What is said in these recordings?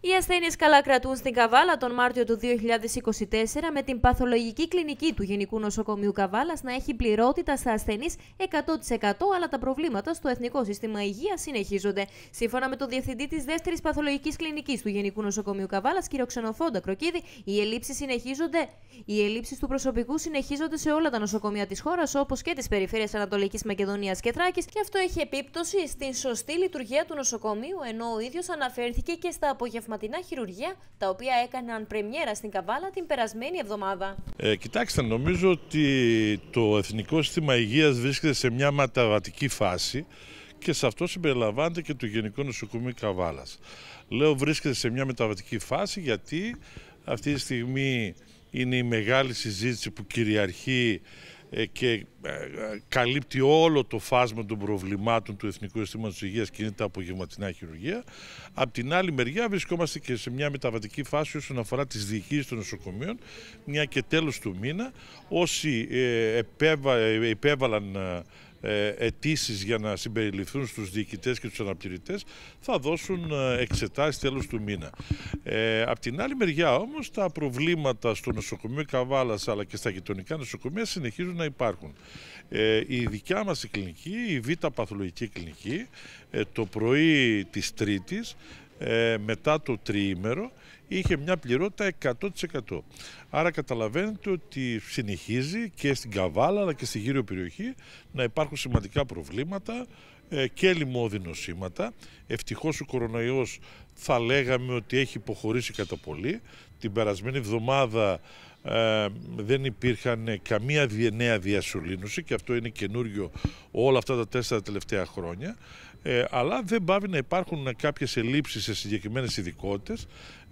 Οι ασθένειες καλά κρατούν στην Καβάλα τον Μάρτιο του 2024 με την παθολογική κλινική του Γενικού Νοσοκομείου Καβάλας να έχει πληρότητα στα ασθενείς 100% αλλά τα προβλήματα στο Εθνικό Σύστημα Υγείας συνεχίζονται. Σύμφωνα με τον Διευθυντή της Δεύτερης Παθολογικής Κλινικής του Γενικού Νοσοκομείου Καβάλας, κ. Ξενοφόντα Κροκίδη, οι ελλείψεις συνεχίζονται. Οι ελλείψεις του προσωπικού συνεχίζονται σε όλα τα νοσοκομεία της χώρας όπως και τι περιφέρειε Ανατολικής Μακεδονίας και Θράκης και αυτό έχει επίπτωση στην σωστή λειτουργία του νοσοκομείου ενώ ο ίδιος αναφέρθηκε και στα απογευματικά χειρουργία, τα οποία έκαναν πρεμιέρα στην Καβάλα την περασμένη εβδομάδα. Ε, κοιτάξτε, νομίζω ότι το Εθνικό Σύστημα Υγείας βρίσκεται σε μια μεταβατική φάση και σε αυτό συμπεριλαμβάνεται και το Γενικό Νοσοκομείο Καβάλας. Λέω βρίσκεται σε μια μεταβατική φάση γιατί αυτή τη στιγμή είναι η μεγάλη συζήτηση που κυριαρχεί ε, και ε, καλύπτει όλο το φάσμα των προβλημάτων του Εθνικού Συστήματος Υγείας και είναι τα απογευματινά χειρουργεία. Απ' την άλλη μεριά βρισκόμαστε και σε μια μεταβατική φάση όσον αφορά τις διοικήσεις των νοσοκομείων, μια και τέλος του μήνα όσοι επέβαλαν ε, ε, αιτήσεις για να συμπεριληφθούν στους διοικητές και τους αναπληρωτές, θα δώσουν ε, εξετάσεις τέλος του μήνα. Ε, απ' την άλλη μεριά όμως τα προβλήματα στο νοσοκομείο Καβάλας αλλά και στα γειτονικά νοσοκομεία συνεχίζουν να υπάρχουν. Ε, η δικιά μας κλινική, η Β' Παθολογική Κλινική, ε, το πρωί της Τρίτης, μετά το τριήμερο είχε μια πληρότητα 100%. Άρα καταλαβαίνετε ότι συνεχίζει και στην Καβάλα αλλά και στη γύρω περιοχή να υπάρχουν σημαντικά προβλήματα ε, και λοιμόδινο σήματα. Ευτυχώς ο κορονοϊός θα λέγαμε ότι έχει υποχωρήσει κατά πολύ. Την περασμένη εβδομάδα ε, δεν υπήρχαν καμία νέα διασωλήνωση και αυτό είναι καινούριο όλα αυτά τα τέσσερα τελευταία χρόνια. Ε, αλλά δεν πάβει να υπάρχουν κάποιες ελλείψεις σε συγκεκριμένες ειδικότητες,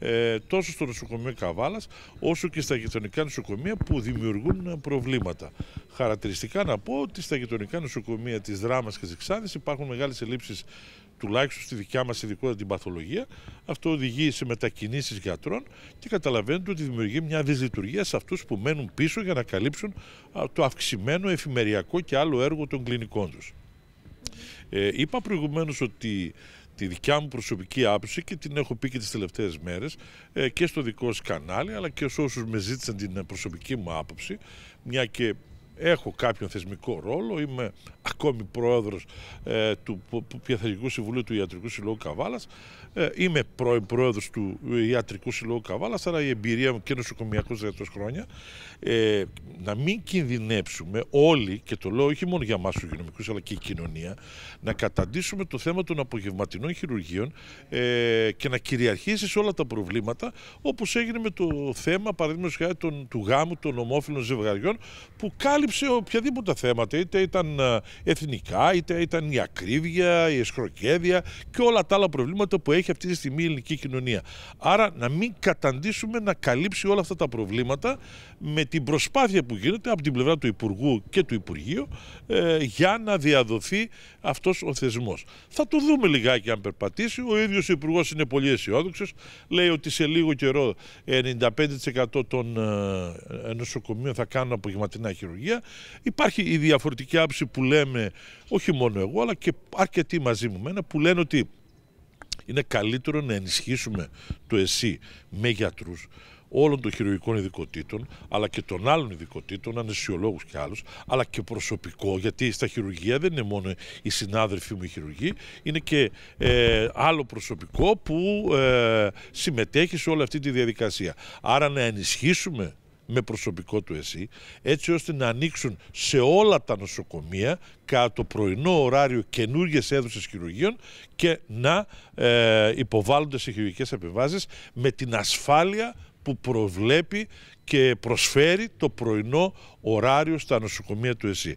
ε, τόσο στο νοσοκομείο Καβάλας όσο και στα γειτονικά νοσοκομεία που δημιουργούν προβλήματα. Χαρακτηριστικά να πω ότι στα γειτονικά νοσοκομεία της Δράμας και τη Ξάδη υπάρχουν μεγάλες ελλείψεις τουλάχιστον στη δικιά μας ειδικότητα την παθολογία, αυτό οδηγεί σε μετακινήσεις γιατρών και καταλαβαίνετε ότι δημιουργεί μια δυσλειτουργία σε αυτούς που μένουν πίσω για να καλύψουν το αυξημένο εφημεριακό και άλλο έργο των κλινικών τους. Ε, είπα προηγουμένως ότι τη δικιά μου προσωπική άποψη και την έχω πει και τις τελευταίες μέρες ε, και στο δικό σας κανάλι αλλά και σε όσους με ζήτησαν την προσωπική μου άποψη μια και έχω κάποιον θεσμικό ρόλο, είμαι ακόμη πρόεδρος ε, του Πιαθαρικού Συμβουλίου του Ιατρικού Συλλόγου Καβάλας ε, είμαι πρώην πρόεδρος του Ιατρικού Συλλόγου Καβάλα, άρα η εμπειρία μου και νοσοκομιακού 13 χρόνια. Ε, να μην κινδυνέψουμε όλοι, και το λέω όχι μόνο για εμά τους υγειονομικούς, αλλά και η κοινωνία, να καταντήσουμε το θέμα των απογευματινών χειρουργείων ε, και να κυριαρχήσει όλα τα προβλήματα, όπως έγινε με το θέμα, παραδείγματος χάρη του γάμου των ομόφυλων ζευγαριών, που κάλυψε οποιαδήποτε θέματα, είτε ήταν ε, εθνικά, είτε ήταν η ακρίβεια, η εσχροκέδια και όλα τα άλλα προβλήματα που έχει έχει αυτή τη στιγμή η ελληνική κοινωνία. Άρα να μην καταντήσουμε να καλύψει όλα αυτά τα προβλήματα με την προσπάθεια που γίνεται από την πλευρά του Υπουργού και του Υπουργείου ε, για να διαδοθεί αυτός ο θεσμός. Θα το δούμε λιγάκι αν περπατήσει. Ο ίδιος ο Υπουργός είναι πολύ αισιόδοξος. Λέει ότι σε λίγο καιρό 95% των ε, ε, νοσοκομείων θα κάνουν απογευματινά χειρουργία. Υπάρχει η διαφορετική άψη που λέμε, όχι μόνο εγώ, αλλά και αρκετοί μαζί μου μένα, που λένε ότι είναι καλύτερο να ενισχύσουμε το ΕΣΥ με γιατρούς όλων των χειρουργικών ειδικοτήτων, αλλά και των άλλων ειδικοτήτων, ανεσιολόγου και άλλους, αλλά και προσωπικό, γιατί στα χειρουργεία δεν είναι μόνο οι συνάδελφοί μου οι χειρουργοί, είναι και ε, άλλο προσωπικό που ε, συμμετέχει σε όλη αυτή τη διαδικασία. Άρα να ενισχύσουμε με προσωπικό του ΕΣΥ, έτσι ώστε να ανοίξουν σε όλα τα νοσοκομεία κατά το πρωινό ωράριο καινούργιες αίθουσες χειρουργείων και να ε, υποβάλλονται σε χειρουργικές επιβάσεις με την ασφάλεια που προβλέπει και προσφέρει το πρωινό ωράριο στα νοσοκομεία του ΕΣΥ.